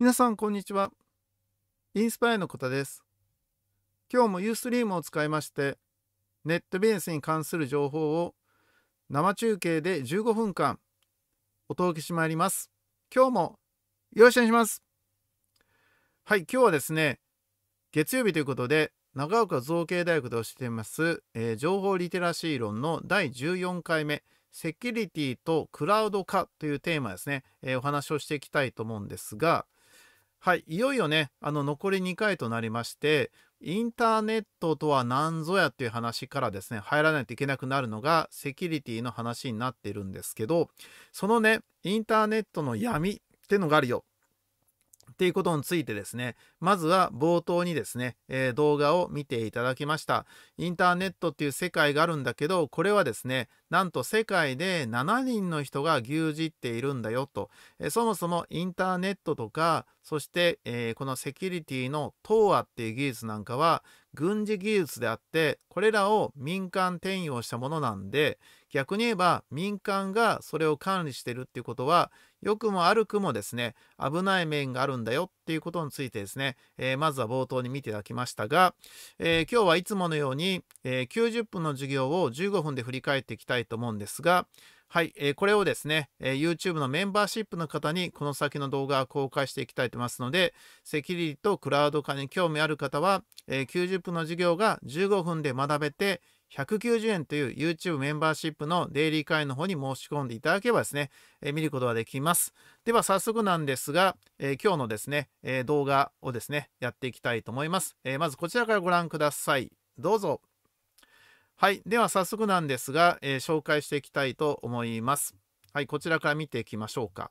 皆さん、こんにちは。インスパイアのことです。今日もユーストリームを使いまして、ネットビジネスに関する情報を生中継で15分間お届けしてまいります。今日もよろしくお願いします。はい、今日はですね、月曜日ということで、長岡造形大学で教えています、えー、情報リテラシー論の第14回目、セキュリティとクラウド化というテーマですね、えー、お話をしていきたいと思うんですが、はい、いよいよね、あの残り2回となりまして、インターネットとは何ぞやっていう話からですね、入らないといけなくなるのがセキュリティの話になってるんですけど、そのね、インターネットの闇ってのがあるよ。っていうことについてですね、まずは冒頭にですね、えー、動画を見ていただきました。インターネットっていう世界があるんだけど、これはですね、なんと世界で7人の人が牛耳っているんだよと、えー、そもそもインターネットとかそして、えー、このセキュリティの TOA っていう技術なんかは軍事技術であってこれらを民間転用したものなんで逆に言えば民間がそれを管理してるっていうことは良くも悪くもですね危ない面があるんだよっていうことについてですね、えー、まずは冒頭に見ていただきましたが、えー、今日はいつものように、え90分の授業を15分で振り返っていきたいと思うんですがはい、えー、これをですね、えー、YouTube のメンバーシップの方にこの先の動画を公開していきたいと思いますので、セキュリティとクラウド化に興味ある方は、えー、90分の授業が15分で学べて、190円という YouTube メンバーシップのデイリー会員の方に申し込んでいただければですね、え見ることができます。では早速なんですが、え今日のですね、え動画をですね、やっていきたいと思います、えまずこちらからご覧ください。どうぞ。はい。では早速なんですが、えー、紹介していきたいと思います。はい。こちらから見ていきましょうか。